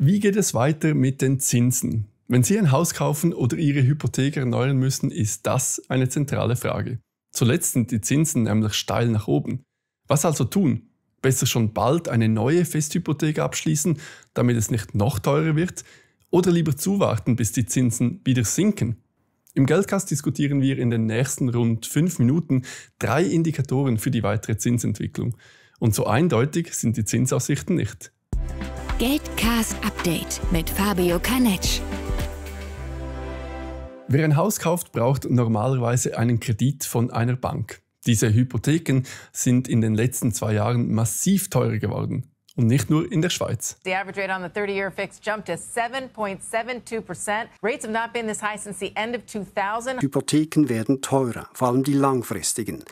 Wie geht es weiter mit den Zinsen? Wenn Sie ein Haus kaufen oder Ihre Hypothek erneuern müssen, ist das eine zentrale Frage. Zuletzt sind die Zinsen nämlich steil nach oben. Was also tun? Besser schon bald eine neue Festhypothek abschließen, damit es nicht noch teurer wird, oder lieber zuwarten, bis die Zinsen wieder sinken? Im Geldkast diskutieren wir in den nächsten rund fünf Minuten drei Indikatoren für die weitere Zinsentwicklung. Und so eindeutig sind die Zinsaussichten nicht. Geldcast Update mit Fabio Canetsch. Wer ein Haus kauft, braucht normalerweise einen Kredit von einer Bank. Diese Hypotheken sind in den letzten zwei Jahren massiv teurer geworden. Und nicht nur in der Schweiz. The average rate on the 30-year fix jumped to 7.72%. Rates have not been this high since the end of 2000. Hypotheken werden teurer, vor allem die langfristigen.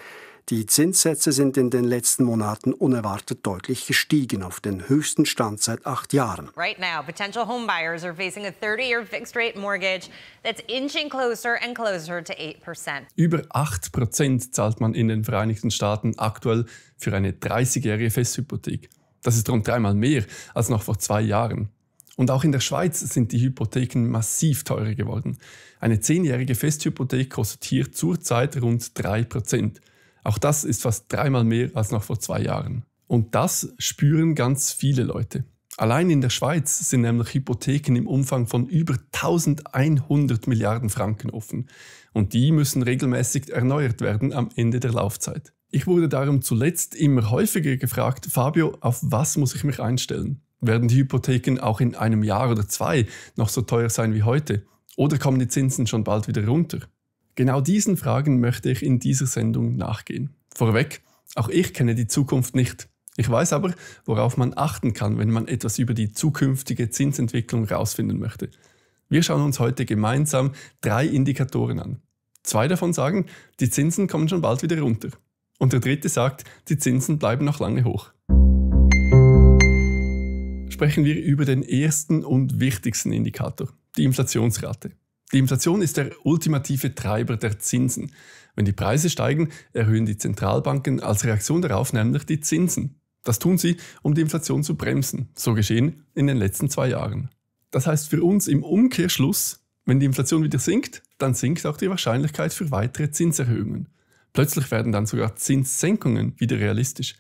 Die Zinssätze sind in den letzten Monaten unerwartet deutlich gestiegen auf den höchsten Stand seit acht Jahren. Right now, potential homebuyers are facing a 30-year fixed rate mortgage that's inching closer and closer to 8%. Über 8% zahlt man in den Vereinigten Staaten aktuell für eine 30-jährige Festhypothek. Das ist rund dreimal mehr als noch vor zwei Jahren. Und auch in der Schweiz sind die Hypotheken massiv teurer geworden. Eine zehnjährige Festhypothek kostet hier zurzeit rund 3%. Auch das ist fast dreimal mehr als noch vor zwei Jahren. Und das spüren ganz viele Leute. Allein in der Schweiz sind nämlich Hypotheken im Umfang von über 1100 Milliarden Franken offen. Und die müssen regelmäßig erneuert werden am Ende der Laufzeit. Ich wurde darum zuletzt immer häufiger gefragt, Fabio, auf was muss ich mich einstellen? Werden die Hypotheken auch in einem Jahr oder zwei noch so teuer sein wie heute? Oder kommen die Zinsen schon bald wieder runter? Genau diesen Fragen möchte ich in dieser Sendung nachgehen. Vorweg, auch ich kenne die Zukunft nicht. Ich weiß aber, worauf man achten kann, wenn man etwas über die zukünftige Zinsentwicklung herausfinden möchte. Wir schauen uns heute gemeinsam drei Indikatoren an. Zwei davon sagen, die Zinsen kommen schon bald wieder runter. Und der dritte sagt, die Zinsen bleiben noch lange hoch. Sprechen wir über den ersten und wichtigsten Indikator, die Inflationsrate. Die Inflation ist der ultimative Treiber der Zinsen. Wenn die Preise steigen, erhöhen die Zentralbanken als Reaktion darauf nämlich die Zinsen. Das tun sie, um die Inflation zu bremsen. So geschehen in den letzten zwei Jahren. Das heißt für uns im Umkehrschluss, wenn die Inflation wieder sinkt, dann sinkt auch die Wahrscheinlichkeit für weitere Zinserhöhungen. Plötzlich werden dann sogar Zinssenkungen wieder realistisch.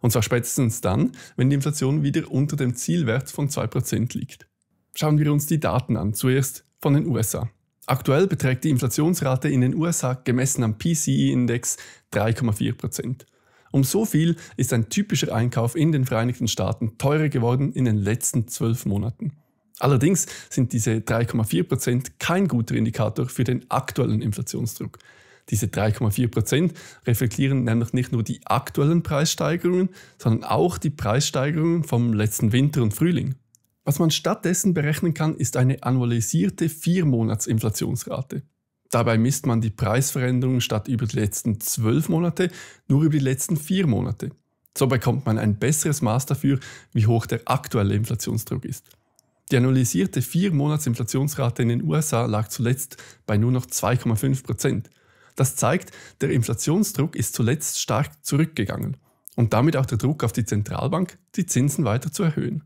Und zwar spätestens dann, wenn die Inflation wieder unter dem Zielwert von 2% liegt. Schauen wir uns die Daten an. Zuerst von den USA. Aktuell beträgt die Inflationsrate in den USA gemessen am pci index 3,4 Um so viel ist ein typischer Einkauf in den Vereinigten Staaten teurer geworden in den letzten zwölf Monaten. Allerdings sind diese 3,4 kein guter Indikator für den aktuellen Inflationsdruck. Diese 3,4 reflektieren nämlich nicht nur die aktuellen Preissteigerungen, sondern auch die Preissteigerungen vom letzten Winter und Frühling. Was man stattdessen berechnen kann, ist eine annualisierte Viermonatsinflationsrate. Dabei misst man die Preisveränderungen statt über die letzten zwölf Monate nur über die letzten vier Monate. So bekommt man ein besseres Maß dafür, wie hoch der aktuelle Inflationsdruck ist. Die annualisierte Viermonatsinflationsrate in den USA lag zuletzt bei nur noch 2,5 Prozent. Das zeigt, der Inflationsdruck ist zuletzt stark zurückgegangen und damit auch der Druck auf die Zentralbank, die Zinsen weiter zu erhöhen.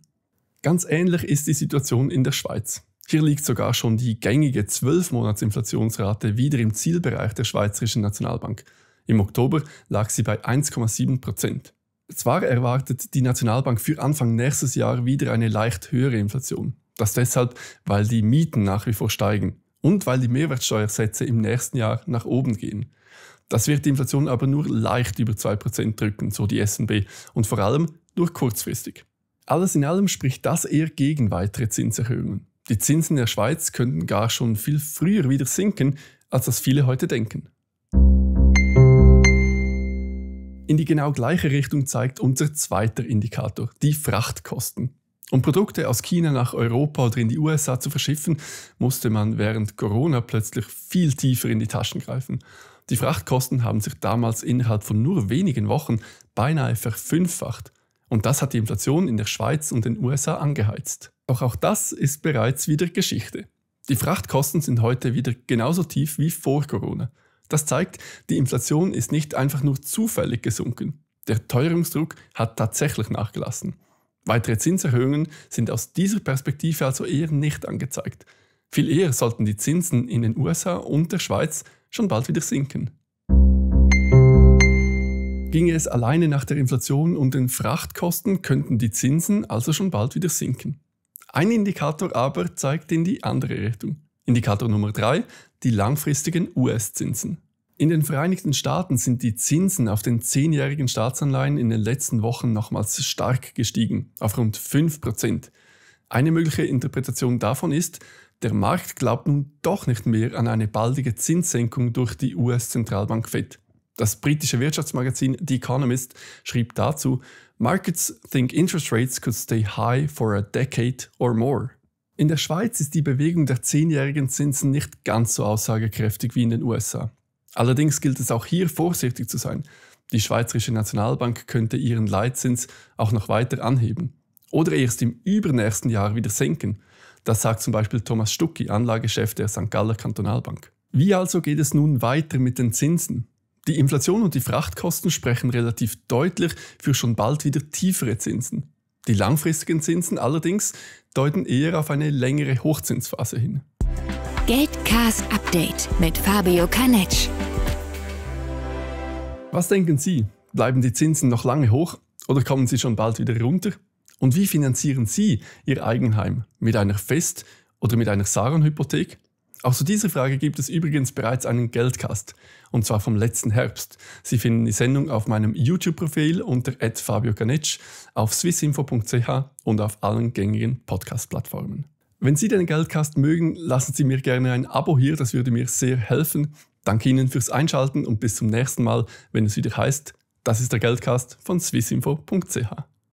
Ganz ähnlich ist die Situation in der Schweiz. Hier liegt sogar schon die gängige 12-Monats-Inflationsrate wieder im Zielbereich der Schweizerischen Nationalbank. Im Oktober lag sie bei 1,7 Prozent. Zwar erwartet die Nationalbank für Anfang nächstes Jahr wieder eine leicht höhere Inflation. Das deshalb, weil die Mieten nach wie vor steigen und weil die Mehrwertsteuersätze im nächsten Jahr nach oben gehen. Das wird die Inflation aber nur leicht über 2% drücken, so die SNB, und vor allem nur kurzfristig. Alles in allem spricht das eher gegen weitere Zinserhöhungen. Die Zinsen der Schweiz könnten gar schon viel früher wieder sinken, als das viele heute denken. In die genau gleiche Richtung zeigt unser zweiter Indikator, die Frachtkosten. Um Produkte aus China nach Europa oder in die USA zu verschiffen, musste man während Corona plötzlich viel tiefer in die Taschen greifen. Die Frachtkosten haben sich damals innerhalb von nur wenigen Wochen beinahe verfünffacht. Und das hat die Inflation in der Schweiz und den USA angeheizt. Doch auch das ist bereits wieder Geschichte. Die Frachtkosten sind heute wieder genauso tief wie vor Corona. Das zeigt, die Inflation ist nicht einfach nur zufällig gesunken. Der Teuerungsdruck hat tatsächlich nachgelassen. Weitere Zinserhöhungen sind aus dieser Perspektive also eher nicht angezeigt. Viel eher sollten die Zinsen in den USA und der Schweiz schon bald wieder sinken. Ginge es alleine nach der Inflation und den Frachtkosten, könnten die Zinsen also schon bald wieder sinken. Ein Indikator aber zeigt in die andere Richtung. Indikator Nummer 3, die langfristigen US-Zinsen. In den Vereinigten Staaten sind die Zinsen auf den 10-jährigen Staatsanleihen in den letzten Wochen nochmals stark gestiegen, auf rund 5%. Eine mögliche Interpretation davon ist, der Markt glaubt nun doch nicht mehr an eine baldige Zinssenkung durch die US-Zentralbank Fed. Das britische Wirtschaftsmagazin The Economist schrieb dazu, Markets think interest rates could stay high for a decade or more. In der Schweiz ist die Bewegung der zehnjährigen Zinsen nicht ganz so aussagekräftig wie in den USA. Allerdings gilt es auch hier vorsichtig zu sein. Die Schweizerische Nationalbank könnte ihren Leitzins auch noch weiter anheben oder erst im übernächsten Jahr wieder senken. Das sagt zum Beispiel Thomas Stucki, Anlagechef der St. Galler Kantonalbank. Wie also geht es nun weiter mit den Zinsen? Die Inflation und die Frachtkosten sprechen relativ deutlich für schon bald wieder tiefere Zinsen. Die langfristigen Zinsen allerdings deuten eher auf eine längere Hochzinsphase hin. Geldcast Update mit Fabio Canetsch. Was denken Sie? Bleiben die Zinsen noch lange hoch oder kommen sie schon bald wieder runter? Und wie finanzieren Sie Ihr Eigenheim? Mit einer Fest- oder mit einer Saron-Hypothek? Auch zu dieser Frage gibt es übrigens bereits einen Geldcast, und zwar vom letzten Herbst. Sie finden die Sendung auf meinem YouTube-Profil unter Fabio auf swissinfo.ch und auf allen gängigen Podcast-Plattformen. Wenn Sie den Geldcast mögen, lassen Sie mir gerne ein Abo hier, das würde mir sehr helfen. Danke Ihnen fürs Einschalten und bis zum nächsten Mal, wenn es wieder heißt, das ist der Geldcast von swissinfo.ch.